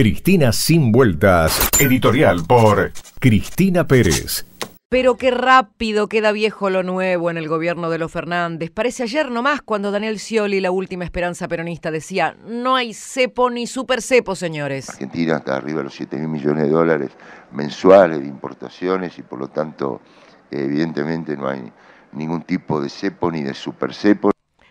Cristina Sin Vueltas, editorial por Cristina Pérez. Pero qué rápido queda viejo lo nuevo en el gobierno de los Fernández. Parece ayer nomás cuando Daniel Scioli, la última esperanza peronista, decía, no hay cepo ni super cepo, señores. Argentina está arriba de los 7 mil millones de dólares mensuales de importaciones y por lo tanto, evidentemente, no hay ningún tipo de cepo ni de super cepo.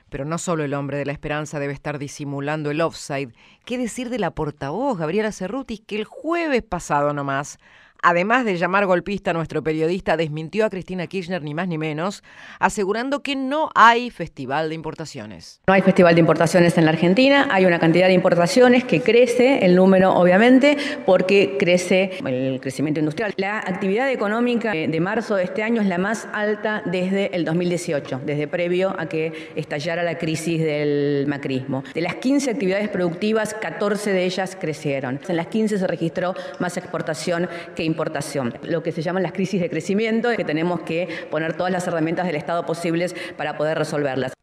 Pero no solo el hombre de la esperanza debe estar disimulando el offside. ¿Qué decir de la portavoz, Gabriela Cerrutis, que el jueves pasado nomás además de llamar golpista a nuestro periodista, desmintió a Cristina Kirchner ni más ni menos, asegurando que no hay festival de importaciones. No hay festival de importaciones en la Argentina, hay una cantidad de importaciones que crece el número, obviamente, porque crece el crecimiento industrial. La actividad económica de marzo de este año es la más alta desde el 2018, desde previo a que estallara la crisis del macrismo. De las 15 actividades productivas, 14 de ellas crecieron. En las 15 se registró más exportación que importación. Lo que se llaman las crisis de crecimiento, que tenemos que poner todas las herramientas del Estado posibles para poder resolverlas.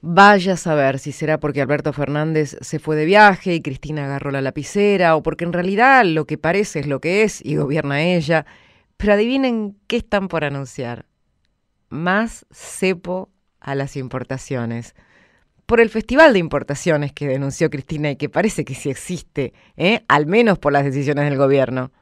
Vaya a saber si será porque Alberto Fernández se fue de viaje y Cristina agarró la lapicera, o porque en realidad lo que parece es lo que es y gobierna ella. Pero adivinen qué están por anunciar. Más cepo a las importaciones. Por el festival de importaciones que denunció Cristina y que parece que sí existe, ¿eh? al menos por las decisiones del gobierno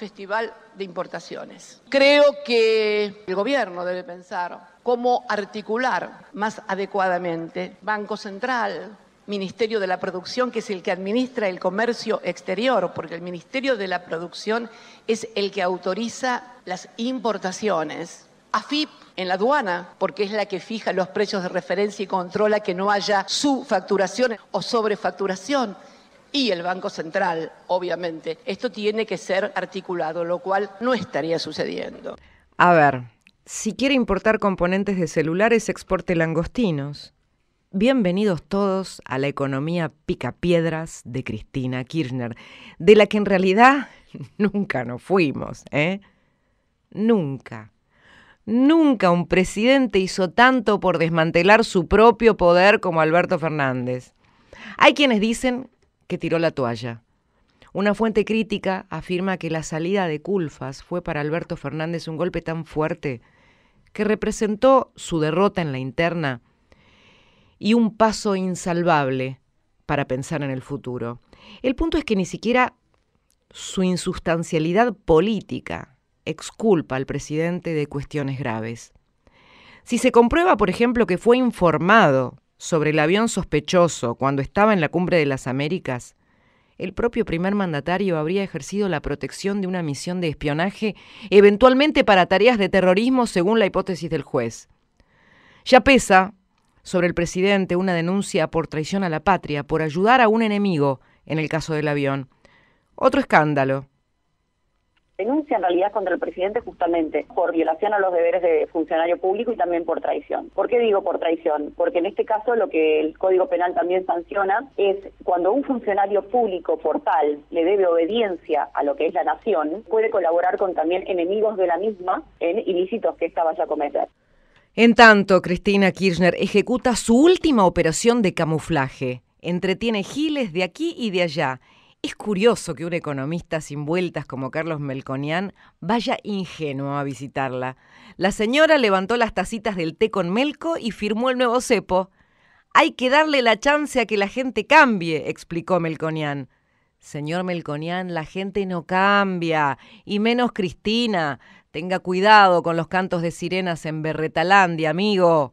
festival de importaciones. Creo que el gobierno debe pensar cómo articular más adecuadamente Banco Central, Ministerio de la Producción, que es el que administra el comercio exterior, porque el Ministerio de la Producción es el que autoriza las importaciones. AFIP en la aduana, porque es la que fija los precios de referencia y controla que no haya subfacturación o sobrefacturación y el Banco Central, obviamente. Esto tiene que ser articulado, lo cual no estaría sucediendo. A ver, si quiere importar componentes de celulares, exporte langostinos. Bienvenidos todos a la economía picapiedras de Cristina Kirchner, de la que en realidad nunca nos fuimos, ¿eh? Nunca. Nunca un presidente hizo tanto por desmantelar su propio poder como Alberto Fernández. Hay quienes dicen que tiró la toalla. Una fuente crítica afirma que la salida de Culfas fue para Alberto Fernández un golpe tan fuerte que representó su derrota en la interna y un paso insalvable para pensar en el futuro. El punto es que ni siquiera su insustancialidad política exculpa al presidente de cuestiones graves. Si se comprueba, por ejemplo, que fue informado sobre el avión sospechoso cuando estaba en la cumbre de las Américas, el propio primer mandatario habría ejercido la protección de una misión de espionaje, eventualmente para tareas de terrorismo, según la hipótesis del juez. Ya pesa sobre el presidente una denuncia por traición a la patria, por ayudar a un enemigo, en el caso del avión. Otro escándalo, denuncia en realidad contra el presidente justamente por violación a los deberes de funcionario público y también por traición. ¿Por qué digo por traición? Porque en este caso lo que el Código Penal también sanciona es cuando un funcionario público por tal le debe obediencia a lo que es la nación, puede colaborar con también enemigos de la misma en ilícitos que ésta vaya a cometer. En tanto, Cristina Kirchner ejecuta su última operación de camuflaje. Entretiene giles de aquí y de allá es curioso que un economista sin vueltas como Carlos Melconian vaya ingenuo a visitarla. La señora levantó las tacitas del té con Melco y firmó el nuevo cepo. Hay que darle la chance a que la gente cambie, explicó Melconian. Señor Melconian, la gente no cambia, y menos Cristina. Tenga cuidado con los cantos de sirenas en Berretalandia, amigo.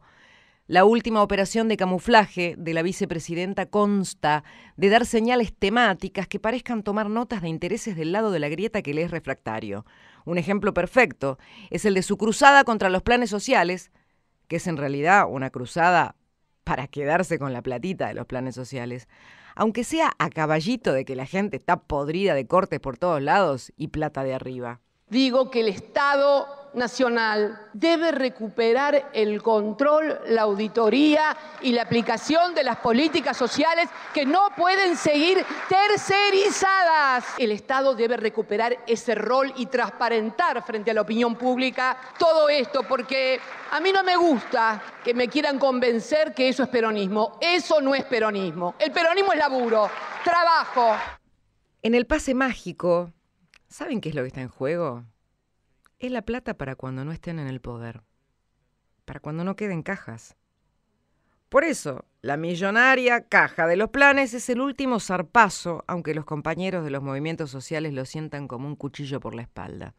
La última operación de camuflaje de la vicepresidenta consta de dar señales temáticas que parezcan tomar notas de intereses del lado de la grieta que le es refractario. Un ejemplo perfecto es el de su cruzada contra los planes sociales, que es en realidad una cruzada para quedarse con la platita de los planes sociales. Aunque sea a caballito de que la gente está podrida de cortes por todos lados y plata de arriba. Digo que el Estado Nacional debe recuperar el control, la auditoría y la aplicación de las políticas sociales que no pueden seguir tercerizadas. El Estado debe recuperar ese rol y transparentar frente a la opinión pública todo esto, porque a mí no me gusta que me quieran convencer que eso es peronismo. Eso no es peronismo. El peronismo es laburo, trabajo. En el pase mágico, ¿saben qué es lo que está en juego? es la plata para cuando no estén en el poder, para cuando no queden cajas. Por eso, la millonaria caja de los planes es el último zarpazo, aunque los compañeros de los movimientos sociales lo sientan como un cuchillo por la espalda.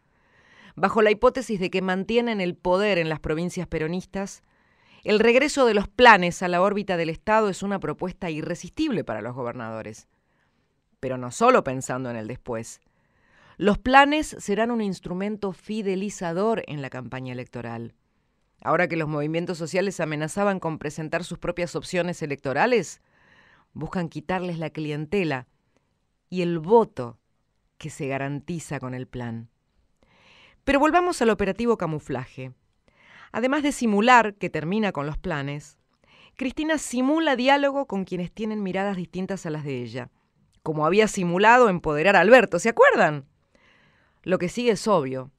Bajo la hipótesis de que mantienen el poder en las provincias peronistas, el regreso de los planes a la órbita del Estado es una propuesta irresistible para los gobernadores. Pero no solo pensando en el después, los planes serán un instrumento fidelizador en la campaña electoral. Ahora que los movimientos sociales amenazaban con presentar sus propias opciones electorales, buscan quitarles la clientela y el voto que se garantiza con el plan. Pero volvamos al operativo camuflaje. Además de simular que termina con los planes, Cristina simula diálogo con quienes tienen miradas distintas a las de ella, como había simulado empoderar a Alberto, ¿se acuerdan? Lo que sigue es obvio.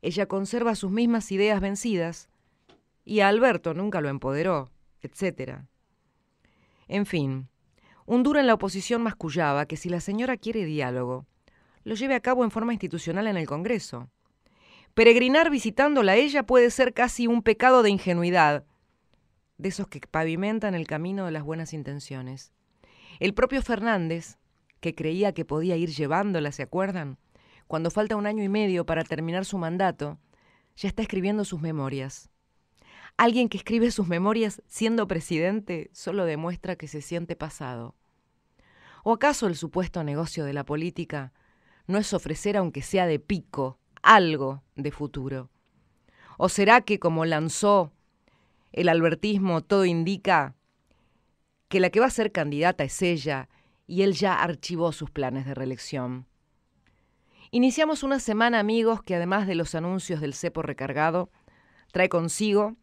Ella conserva sus mismas ideas vencidas y a Alberto nunca lo empoderó, etc. En fin, un duro en la oposición mascullaba que si la señora quiere diálogo, lo lleve a cabo en forma institucional en el Congreso. Peregrinar visitándola a ella puede ser casi un pecado de ingenuidad, de esos que pavimentan el camino de las buenas intenciones. El propio Fernández, que creía que podía ir llevándola, ¿se acuerdan? cuando falta un año y medio para terminar su mandato, ya está escribiendo sus memorias. Alguien que escribe sus memorias siendo presidente solo demuestra que se siente pasado. ¿O acaso el supuesto negocio de la política no es ofrecer, aunque sea de pico, algo de futuro? ¿O será que, como lanzó el albertismo, todo indica que la que va a ser candidata es ella y él ya archivó sus planes de reelección? Iniciamos una semana, amigos, que además de los anuncios del cepo recargado, trae consigo,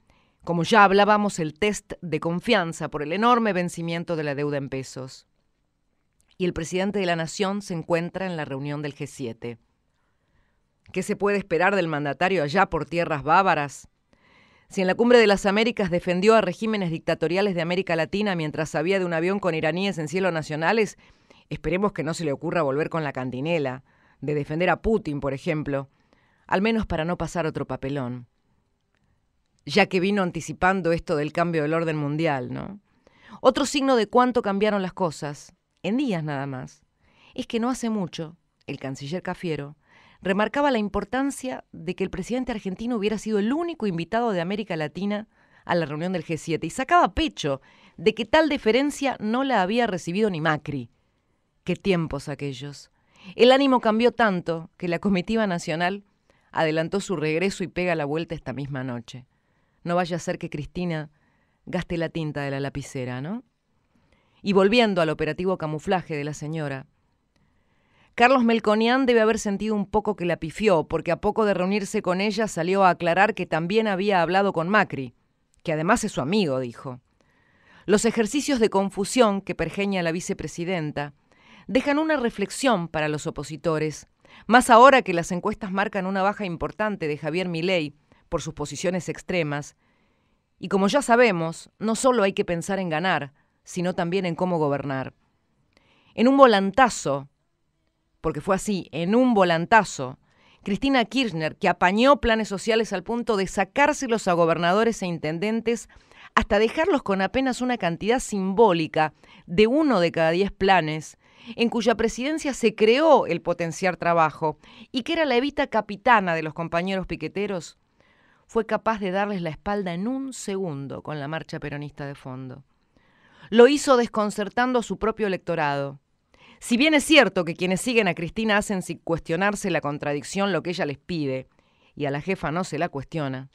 como ya hablábamos, el test de confianza por el enorme vencimiento de la deuda en pesos. Y el presidente de la Nación se encuentra en la reunión del G7. ¿Qué se puede esperar del mandatario allá por tierras bávaras? Si en la cumbre de las Américas defendió a regímenes dictatoriales de América Latina mientras sabía de un avión con iraníes en cielos nacionales, esperemos que no se le ocurra volver con la cantinela de defender a Putin, por ejemplo, al menos para no pasar otro papelón, ya que vino anticipando esto del cambio del orden mundial, ¿no? Otro signo de cuánto cambiaron las cosas, en días nada más, es que no hace mucho, el canciller Cafiero remarcaba la importancia de que el presidente argentino hubiera sido el único invitado de América Latina a la reunión del G7 y sacaba pecho de que tal deferencia no la había recibido ni Macri. Qué tiempos aquellos. El ánimo cambió tanto que la comitiva nacional adelantó su regreso y pega la vuelta esta misma noche. No vaya a ser que Cristina gaste la tinta de la lapicera, ¿no? Y volviendo al operativo camuflaje de la señora, Carlos Melconian debe haber sentido un poco que la pifió, porque a poco de reunirse con ella salió a aclarar que también había hablado con Macri, que además es su amigo, dijo. Los ejercicios de confusión que pergeña la vicepresidenta dejan una reflexión para los opositores, más ahora que las encuestas marcan una baja importante de Javier Milei por sus posiciones extremas. Y como ya sabemos, no solo hay que pensar en ganar, sino también en cómo gobernar. En un volantazo, porque fue así, en un volantazo, Cristina Kirchner, que apañó planes sociales al punto de sacárselos a gobernadores e intendentes hasta dejarlos con apenas una cantidad simbólica de uno de cada diez planes, en cuya presidencia se creó el potenciar trabajo y que era la evita capitana de los compañeros piqueteros, fue capaz de darles la espalda en un segundo con la marcha peronista de fondo. Lo hizo desconcertando a su propio electorado. Si bien es cierto que quienes siguen a Cristina hacen sin cuestionarse la contradicción lo que ella les pide, y a la jefa no se la cuestiona,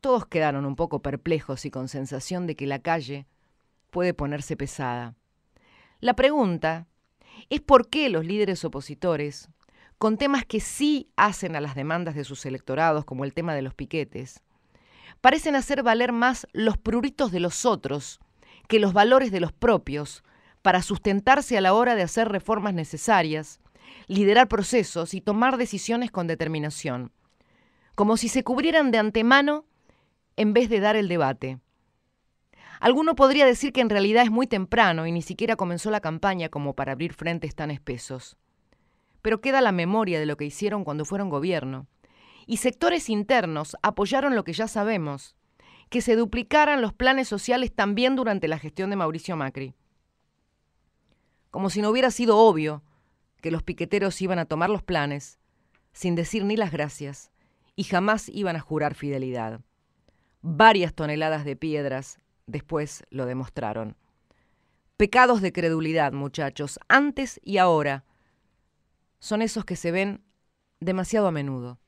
todos quedaron un poco perplejos y con sensación de que la calle puede ponerse pesada. La pregunta es por qué los líderes opositores, con temas que sí hacen a las demandas de sus electorados, como el tema de los piquetes, parecen hacer valer más los pruritos de los otros que los valores de los propios para sustentarse a la hora de hacer reformas necesarias, liderar procesos y tomar decisiones con determinación, como si se cubrieran de antemano en vez de dar el debate. Alguno podría decir que en realidad es muy temprano y ni siquiera comenzó la campaña como para abrir frentes tan espesos. Pero queda la memoria de lo que hicieron cuando fueron gobierno. Y sectores internos apoyaron lo que ya sabemos, que se duplicaran los planes sociales también durante la gestión de Mauricio Macri. Como si no hubiera sido obvio que los piqueteros iban a tomar los planes, sin decir ni las gracias, y jamás iban a jurar fidelidad. Varias toneladas de piedras después lo demostraron. Pecados de credulidad, muchachos, antes y ahora, son esos que se ven demasiado a menudo.